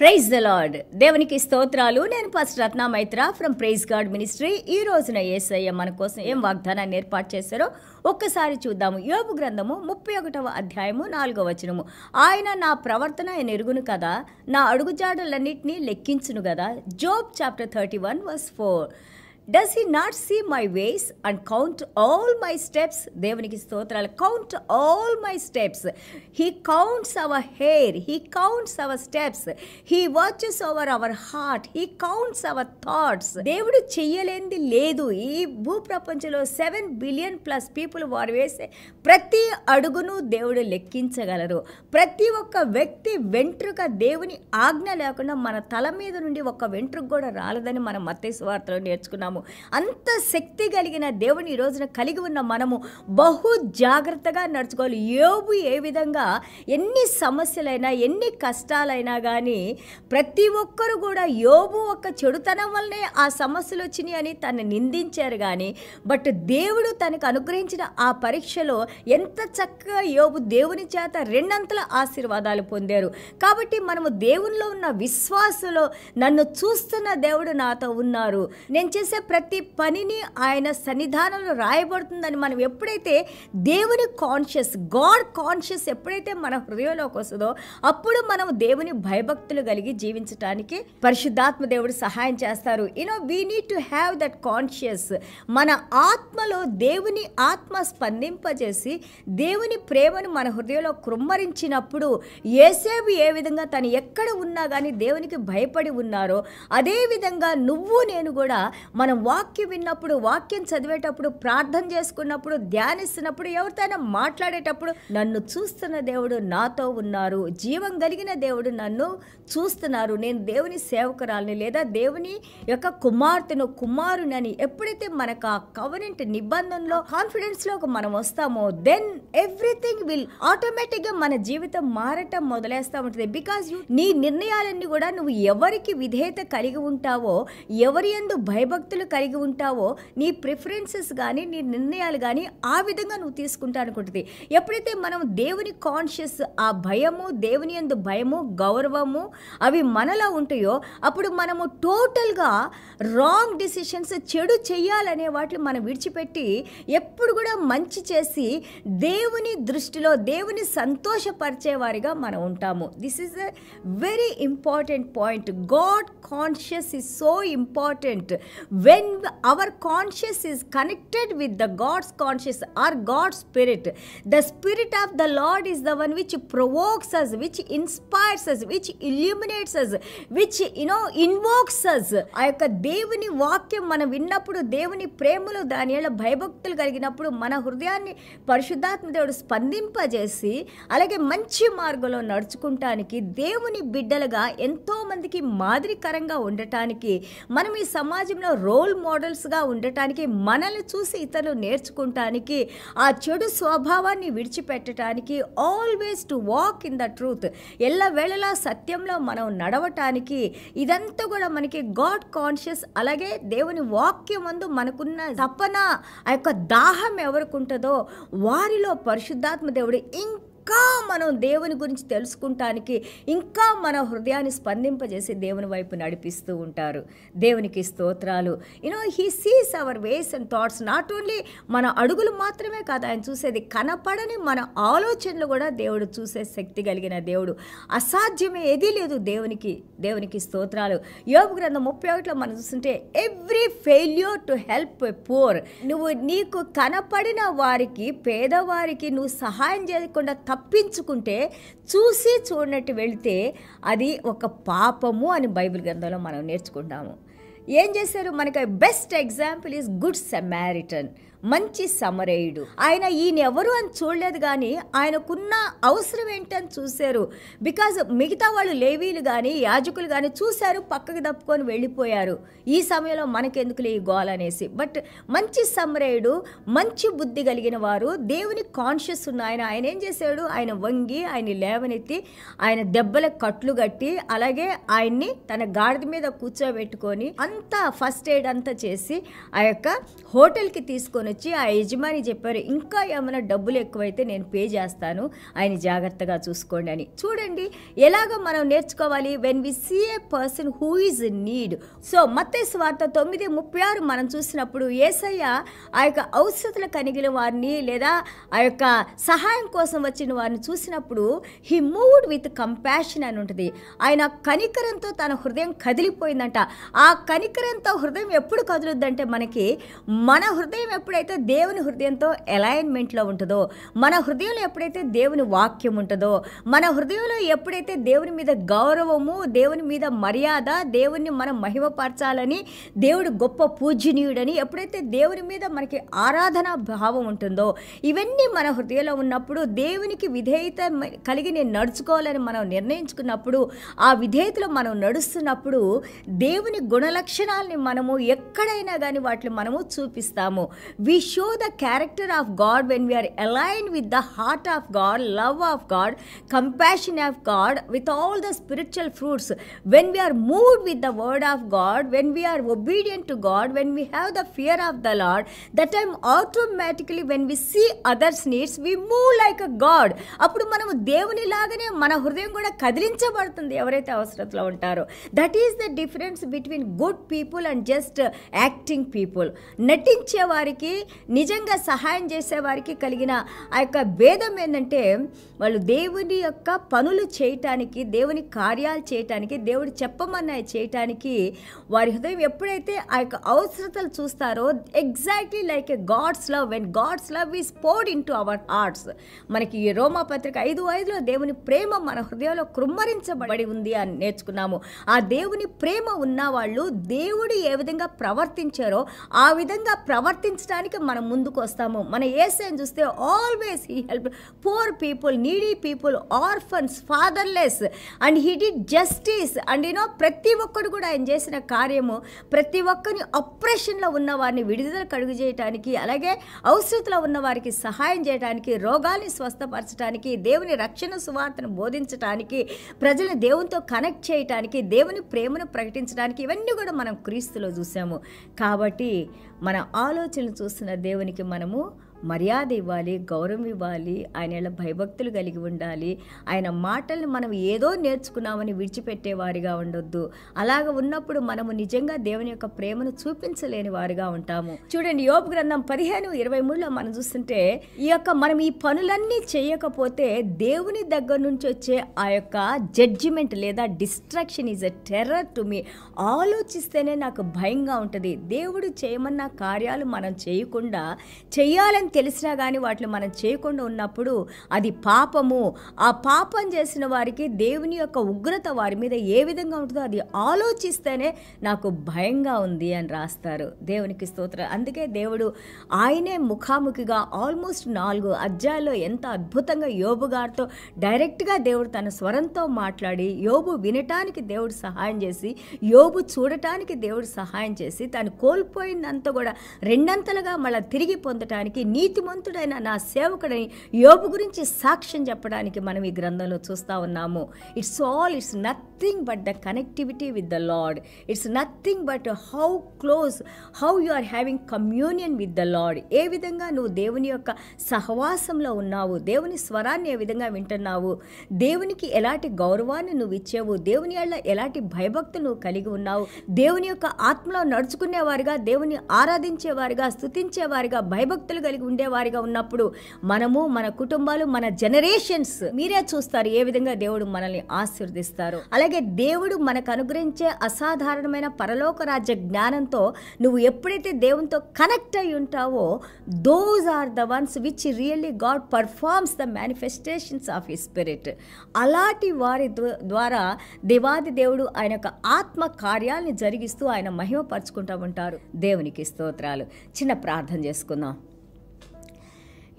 Praise the lord దేవునికి స్తోత్రాలు నేను first Ratna Maitra from Praise God Ministry ఈ రోజున ఏసయ్య మన కోసం ఏం వాగ్దానాన్ని ఏర్పాటు చేశారో ఒక్కసారి చూద్దాము యోగు గ్రంథము ముప్పై ఒకటవ అధ్యాయము నాలుగవ వచనము ఆయన నా ప్రవర్తన ఆయన ఎరుగును కదా నా అడుగుజాడలన్నింటినీ లెక్కించును కదా Job chapter thirty one verse four does he not see my ways and count all my steps దేవునికి స్తోత్రాలు count all my steps he counts our hair he counts our steps he watches over our heart he counts our thoughts దేవుడు చెయ్యలేనిది లేదు ఈ భూప్రపంచంలో seven billion plus people వారు వేసే ప్రతి అడుగును దేవుడు లెక్కించగలరు ప్రతి ఒక్క వ్యక్తి వెంట్రుక దేవుని ఆజ్ఞ లేకుండా మన తల మీద నుండి ఒక్క వెంట్రుకు కూడా రాలేదని మనం మత్స్య వార్తలో నేర్చుకున్నాము ఉన్నాము అంత శక్తి కలిగిన దేవుని ఈ రోజున కలిగి ఉన్న మనము బహు జాగ్రత్తగా నడుచుకోవాలి ఏవి ఏ విధంగా ఎన్ని సమస్యలైనా ఎన్ని కష్టాలైనా కానీ ప్రతి ఒక్కరు కూడా యోబు ఒక్క చెడుతనం వల్లనే ఆ సమస్యలు వచ్చినాయి అని తను నిందించారు కానీ బట్ దేవుడు తనకు అనుగ్రహించిన ఆ పరీక్షలో ఎంత చక్కగా యోబు దేవుని చేత రెండంతల ఆశీర్వాదాలు పొందారు కాబట్టి మనము దేవునిలో ఉన్న విశ్వాసంలో నన్ను చూస్తున్న దేవుడు నాతో ఉన్నారు నేను చేసే ప్రతి పనిని ఆయన సన్నిధానంలో రాయబడుతుందని మనం ఎప్పుడైతే దేవుని కాన్షియస్ గాడ్ కాన్షియస్ ఎప్పుడైతే మన హృదయంలోకి వస్తుందో అప్పుడు మనం దేవుని భయభక్తులు కలిగి జీవించడానికి పరిశుద్ధాత్మ దేవుడు సహాయం చేస్తారు you know we need to have that conscious మన ఆత్మలో దేవుని ఆత్మ స్పందింపజేసి దేవుని ప్రేమను మన హృదయంలో కృమ్మరించినప్పుడు ఏసేవి ఏ విధంగా తను ఎక్కడ ఉన్నా కానీ దేవునికి భయపడి ఉన్నారో అదేవిధంగా నువ్వు నేను కూడా మనం మనం వాక్యం విన్నప్పుడు వాక్యం చదివేటప్పుడు ప్రార్థన చేసుకున్నప్పుడు ధ్యానిస్తున్నప్పుడు ఎవరితోనైనా మాట్లాడేటప్పుడు నన్ను చూస్తున్న దేవుడు నాతో ఉన్నారు జీవం కలిగిన దేవుడు నన్ను చూస్తున్నారు నేను దేవుని సేవకురాలని లేదా దేవుని యొక్క కుమార్తెను కుమారునని ఎప్పుడైతే మనకు ఆ కవనెంట్ నిబంధనలో కాన్ఫిడెన్స్లో మనం వస్తామో దెన్ ఎవ్రీథింగ్ విల్ ఆటోమేటిక్గా మన జీవితం మారటం మొదలేస్తా ఉంటుంది బికాస్ యూ నీ నిర్ణయాలన్నీ కూడా నువ్వు ఎవరికి విధేయత కలిగి ఉంటావో ఎవరి ఎందు భయభక్తులు కోరికలు కలిగి ఉంటావో నీ ప్రిఫరెన్సెస్ కానీ నీ నిర్ణయాలు కానీ ఆ విధంగా నువ్వు తీసుకుంటా అనుకుంటుంది ఎప్పుడైతే మనం దేవుని కాన్షియస్ ఆ భయము దేవుని ఎందు భయము గౌరవము అవి మనలో ఉంటాయో అప్పుడు మనము టోటల్గా రాంగ్ డిసిషన్స్ చెడు చేయాలనే వాటిని మనం విడిచిపెట్టి ఎప్పుడు కూడా మంచి చేసి దేవుని దృష్టిలో దేవుని సంతోషపరిచేవారిగా మనం ఉంటాము this is a very important point God conscious is so important we when our conscious is connected with the God's conscious or God spirit the spirit of the Lord is the one which provokes us which inspires us which illuminates us which you know invokes us ఆ యొక్క దేవుని వాక్యం మనం విన్నప్పుడు దేవుని ప్రేమలు దాని భయభక్తులు కలిగినప్పుడు మన హృదయాన్ని పరిశుద్ధాత్మ దేవుడు స్పందింపజేసి అలాగే మంచి మార్గంలో నడుచుకుంటానికి దేవుని బిడ్డలుగా ఎంతోమందికి మాదిరికరంగా ఉండటానికి మనం ఈ సమాజంలో రో రోల్ మోడల్స్గా ఉండటానికి మనల్ని చూసి ఇతరులు నేర్చుకుంటానికి ఆ చెడు స్వభావాన్ని విడిచిపెట్టడానికి always to walk in the truth ఎల్లవేళలా సత్యంలో మనం నడవటానికి ఇదంతా కూడా మనకి గాడ్ కాన్షియస్ అలాగే దేవుని వాక్యం అందు మనకున్న తపన ఆ యొక్క దాహం ఎవరికి ఉంటుందో వారిలో పరిశుద్ధాత్మ దేవుడు ఇంకా ఇంకా మనం దేవుని గురించి తెలుసుకుంటానికి ఇంకా మన హృదయాన్ని స్పందింపజేసి దేవుని వైపు నడిపిస్తూ ఉంటారు దేవునికి స్తోత్రాలు you know he sees our ways and thoughts not only మన అడుగులు మాత్రమే కాదు ఆయన చూసేది కనపడని మన ఆలోచనలు కూడా దేవుడు చూసే శక్తి కలిగిన దేవుడు అసాధ్యమే ఏదీ లేదు దేవునికి దేవునికి స్తోత్రాలు యోగ గ్రంథం ముప్పై ఒకటిలో మనం చూస్తుంటే every failure to help poor నువ్వు నీకు కనపడిన వారికి పేదవారికి నువ్వు సహాయం చేయకుండా తప్పించుకుంటే చూసి చూడనట్టు వెళితే అది ఒక పాపము అని బైబిల్ గ్రంథంలో మనం నేర్చుకుంటాము ఏం చేశారు మనకి best example is good Samaritan మంచి సమరయుడు ఆయన ఈయన ఎవరు అని చూడలేదు కానీ ఆయనకున్న అవసరం ఏంటని చూశారు బికాజ్ మిగతా వాళ్ళు లేవీలు కానీ యాజకులు కానీ చూశారు పక్కకు తప్పుకొని వెళ్ళిపోయారు ఈ సమయంలో మనకెందుకులే ఈ గోల్ అనేసి బట్ మంచి సమరయుడు మంచి బుద్ధి కలిగిన వారు దేవుని కాన్షియస్ ఉన్న ఆయన ఆయన ఏం చేశాడు ఆయన వంగి ఆయన లేవనెత్తి ఆయన దెబ్బల కట్లు కట్టి అలాగే ఆయన్ని తన గాడిద మీద కూర్చోబెట్టుకొని అంతా ఫస్ట్ ఎయిడ్ అంతా చేసి ఆ యొక్క హోటల్కి తీసుకొని వచ్చి ఆ యజమాని చెప్పారు ఇంకా ఏమైనా డబ్బులు ఎక్కువైతే నేను పే చేస్తాను ఆయన జాగ్రత్తగా చూసుకోండి అని చూడండి ఎలాగో మనం నేర్చుకోవాలి when we see a person who is need so మత్తే స్వార్త తొమ్మిది ముప్పై ఆరు మనం చూసినప్పుడు ఏసయ్య ఆ యొక్క ఔషధలు కనిగిన వారిని లేదా ఆ యొక్క సహాయం కోసం వచ్చిన వారిని చూసినప్పుడు హీ మూవ్డ్ విత్ కంపాషన్ అని ఉంటుంది ఆయన కనికరంతో తన హృదయం కదిలిపోయిందంట ఆ కనికరంతో హృదయం ఎప్పుడు కదులుద్దంటే మనకి మన హృదయం ఎప్పుడు ఎప్పుడైతే దేవుని హృదయంతో అలైన్మెంట్లో ఉంటుందో మన హృదయంలో ఎప్పుడైతే దేవుని వాక్యం ఉంటుందో మన హృదయంలో ఎప్పుడైతే దేవుని మీద గౌరవము దేవుని మీద మర్యాద దేవుని మనం మహిమపరచాలని దేవుడు గొప్ప పూజనీయుడని ఎప్పుడైతే దేవుని మీద మనకి ఆరాధనా భావం ఉంటుందో ఇవన్నీ మన హృదయంలో ఉన్నప్పుడు దేవునికి విధేయత కలిగి నేను నడుచుకోవాలని మనం నిర్ణయించుకున్నప్పుడు ఆ విధేయతలో మనం నడుస్తున్నప్పుడు దేవుని గుణలక్షణాలని మనము ఎక్కడైనా కానీ వాటిని మనము చూపిస్తాము we show the character of God when we are aligned with the heart of God, love of God, compassion of God, with all the spiritual fruits. When we are moved with the word of God, when we are obedient to God, when we have the fear of the Lord, that time automatically when we see others' needs, we move like a God. అప్పుడు మనము దేవునిలాగానే మన హృదయం కూడా కదిలించబడుతుంది ఎవరైతే అవసరంలో ఉంటారో that is the difference between good people and just acting people నటించే వారికి నిజంగా సహాయం చేసేవారికి కలిగిన ఆ యొక్క భేదం ఏంటంటే వాళ్ళు దేవుని యొక్క పనులు చేయటానికి దేవుని కార్యాలు చేయటానికి దేవుడు చెప్పమన్న చేయటానికి వారి హృదయం ఎప్పుడైతే ఆ యొక్క అవసరతలు చూస్తారో exactly like a God's love when God's love is poured into our hearts మనకి ఈ రోమా పత్రిక ఐదు ఐదులో దేవుని ప్రేమ మన హృదయంలో కృమ్మరించబడి ఉంది అని నేర్చుకున్నాము ఆ దేవుని ప్రేమ ఉన్నవాళ్ళు దేవుడు ఏ విధంగా ప్రవర్తించారో ఆ విధంగా ప్రవర్తించడానికి చేయడానికి మనం ముందుకు వస్తాము మన ఏసైని చూస్తే always he help poor people needy people orphans fatherless and he do justice and you know ప్రతి ఒక్కడు కూడా ఆయన చేసిన కార్యము ప్రతి ఒక్కరిని అప్రెషన్లో ఉన్న వారిని విడుదల కడుగు చేయడానికి అలాగే ఔషధలో ఉన్న వారికి సహాయం చేయడానికి రోగాల్ని స్వస్థపరచడానికి దేవుని రక్షణ సువార్తను బోధించడానికి ప్రజలను దేవునితో కనెక్ట్ చేయడానికి దేవుని ప్రేమను ప్రకటించడానికి ఇవన్నీ కూడా మనం క్రీస్తులో చూసాము కాబట్టి మన ఆలోచనలు చూస్తున్న దేవునికి మనము మర్యాద ఇవ్వాలి గౌరవం ఇవ్వాలి ఆయన భయభక్తులు కలిగి ఉండాలి ఆయన మాటల్ని మనం ఏదో నేర్చుకున్నామని విడిచిపెట్టేవారిగా ఉండొద్దు అలాగ ఉన్నప్పుడు మనము నిజంగా దేవుని యొక్క ప్రేమను చూపించలేని వారిగా ఉంటాము చూడండి యోపు గ్రంథం పదిహేను ఇరవై మూడులో మనం చూస్తుంటే ఈ యొక్క మనం ఈ పనులన్నీ చేయకపోతే దేవుని దగ్గర నుంచి వచ్చే ఆ యొక్క జడ్జిమెంట్ లేదా destruction is a terror to me ఆలోచిస్తేనే నాకు భయంగా ఉంటుంది దేవుడు చేయమన్న కార్యాలు మనం చేయకుండా చేయాలని తెలిసినా కానీ వాటిని మనం చేయకుండా ఉన్నప్పుడు అది పాపము ఆ పాపం చేసిన వారికి దేవుని యొక్క ఉగ్రత వారి మీద ఏ విధంగా ఉంటుందో అది ఆలోచిస్తేనే నాకు భయంగా ఉంది అని రాస్తారు దేవునికి స్తోత్ర అందుకే దేవుడు ఆయనే ముఖాముఖిగా ఆల్మోస్ట్ నాలుగు అధ్యాయుల్లో ఎంత అద్భుతంగా యోబు గారితో డైరెక్ట్గా దేవుడు తన స్వరంతో మాట్లాడి యోబు వినటానికి దేవుడు సహాయం చేసి యోబు చూడటానికి దేవుడు సహాయం చేసి తను కోల్పోయిందంతా కూడా రెండంతలుగా మళ్ళీ తిరిగి పొందటానికి నీతిమంతుడైన నా సేవకుడని యోబు గురించి సాక్ష్యం చెప్పడానికి మనం ఈ గ్రంథంలో చూస్తూ ఉన్నాము it's all it's nothing but the connectivity with the Lord it's nothing but how close how you are having communion with the Lord ఏ విధంగా నువ్వు దేవుని యొక్క సహవాసంలో ఉన్నావు దేవుని స్వరాన్ని ఏ విధంగా వింటున్నావు దేవునికి ఎలాంటి గౌరవాన్ని నువ్వు ఇచ్చావు దేవుని వల్ల ఎలాంటి భయభక్తులు నువ్వు కలిగి ఉన్నావు దేవుని యొక్క ఆత్మలో నడుచుకునేవారుగా దేవుని ఆరాధించేవారుగా స్థుతించేవారుగా భయభక్తులు కలిగి ఉండేవారిగా ఉన్నప్పుడు మనము మన కుటుంబాలు మన జనరేషన్స్ మీరే చూస్తారు ఏ విధంగా దేవుడు మనల్ని ఆశీర్దిస్తారు అలాగే దేవుడు మనకు అనుగ్రహించే అసాధారణమైన పరలోక రాజ్య జ్ఞానంతో నువ్వు ఎప్పుడైతే దేవునితో కనెక్ట్ అయి ఉంటావో those are the ones which really God performs the manifestations of the spirit అలాంటి వారి ద్వారా దేవాది దేవుడు ఆయన యొక్క ఆత్మ కార్యాలను జరిగిస్తూ ఆయన మహిమపరుచుకుంటూ ఉంటారు దేవునికి స్తోత్రాలు చిన్న ప్రార్థన చేసుకుందాం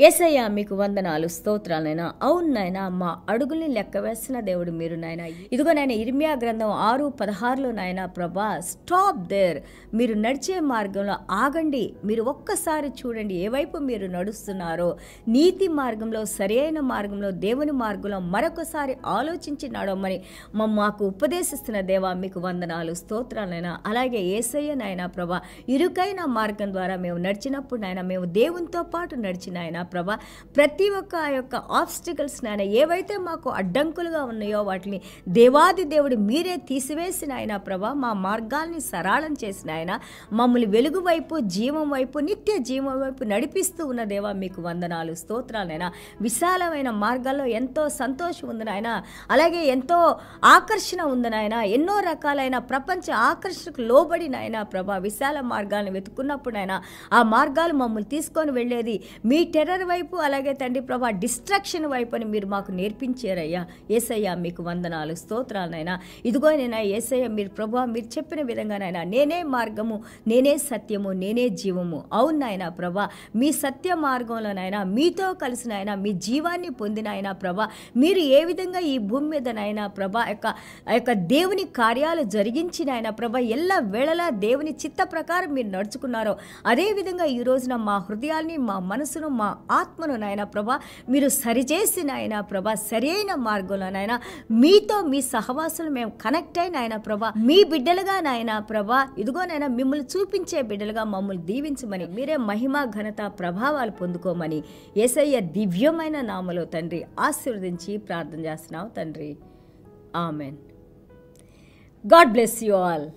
ఏసయ్య మీకు వందనాలు స్తోత్రాలైనా అవును నాయన మా అడుగుల్ని లెక్క దేవుడు మీరు నాయన ఇదిగో నాయన ఇర్మియా గ్రంథం ఆరు పదహారులో నాయన ప్రభా స్టాప్ దేర్ మీరు నడిచే మార్గంలో ఆగండి మీరు ఒక్కసారి చూడండి ఏవైపు మీరు నడుస్తున్నారో నీతి మార్గంలో సరైన మార్గంలో దేవుని మార్గంలో మరొకసారి ఆలోచించి నడవమని మాకు ఉపదేశిస్తున్న దేవా మీకు వందనాలు స్తోత్రాలైనా అలాగే ఏసయ్య నాయన ప్రభా ఇరుకైన మార్గం ద్వారా మేము నడిచినప్పుడు నాయన మేము దేవునితో పాటు నడిచిన ఆయన ప్రభా ప్రతి ఒక్క ఆ యొక్క ఆబ్స్టికల్స్ నాయన ఏవైతే మాకు అడ్డంకులుగా ఉన్నాయో వాటిని దేవాది దేవుడు మీరే తీసివేసిన ఆయన ప్రభా మా మార్గాల్ని సరళం చేసిన ఆయన మమ్మల్ని వెలుగు వైపు జీవం వైపు నిత్య జీవం వైపు నడిపిస్తూ ఉన్న దేవా మీకు వందనాలు స్తోత్రాలైనా విశాలమైన మార్గాల్లో ఎంతో సంతోషం ఉంది నాయన అలాగే ఎంతో ఆకర్షణ ఉంది నాయన ఎన్నో రకాలైన ప్రపంచ ఆకర్షణకు లోబడిన ఆయన ప్రభా విశాల మార్గాలను వెతుకున్నప్పుడు ఆయన ఆ మార్గాలు మమ్మల్ని తీసుకొని వెళ్ళేది మీ టెర్ర అల్లరి వైపు అలాగే తండ్రి ప్రభా డిస్ట్రాక్షన్ వైపు అని మీరు మాకు నేర్పించారయ్యా ఏసయ్యా మీకు వందనాలు స్తోత్రాలనైనా ఇదిగోనైనా ఏసయ్య మీరు ప్రభా మీరు చెప్పిన విధంగానైనా నేనే మార్గము నేనే సత్యము నేనే జీవము అవును నాయనా ప్రభా మీ సత్య మార్గంలోనైనా మీతో కలిసిన అయినా మీ జీవాన్ని పొందిన ఆయన ప్రభా మీరు ఏ విధంగా ఈ భూమి మీదనైనా ప్రభా యొక్క ఆ యొక్క దేవుని కార్యాలు జరిగించిన ఆయన ప్రభా ఎల్ల వేళలా దేవుని చిత్త ప్రకారం మీరు నడుచుకున్నారో అదేవిధంగా ఈ రోజున మా హృదయాల్ని మా మనసును మా ఆత్మను నాయన ప్రభ మీరు సరిచేసిన ఆయన ప్రభ సరైన మార్గంలో నాయన మీతో మీ సహవాసులు మేము కనెక్ట్ అయిన ఆయన ప్రభ మీ బిడ్డలుగా నాయన ప్రభ ఇదిగోనైనా మిమ్మల్ని చూపించే బిడ్డలుగా మమ్మల్ని దీవించమని మీరే మహిమ ఘనత ప్రభావాలు పొందుకోమని ఏసయ్య దివ్యమైన నామలో తండ్రి ఆశీర్వదించి ప్రార్థన చేస్తున్నావు తండ్రి amen God bless you all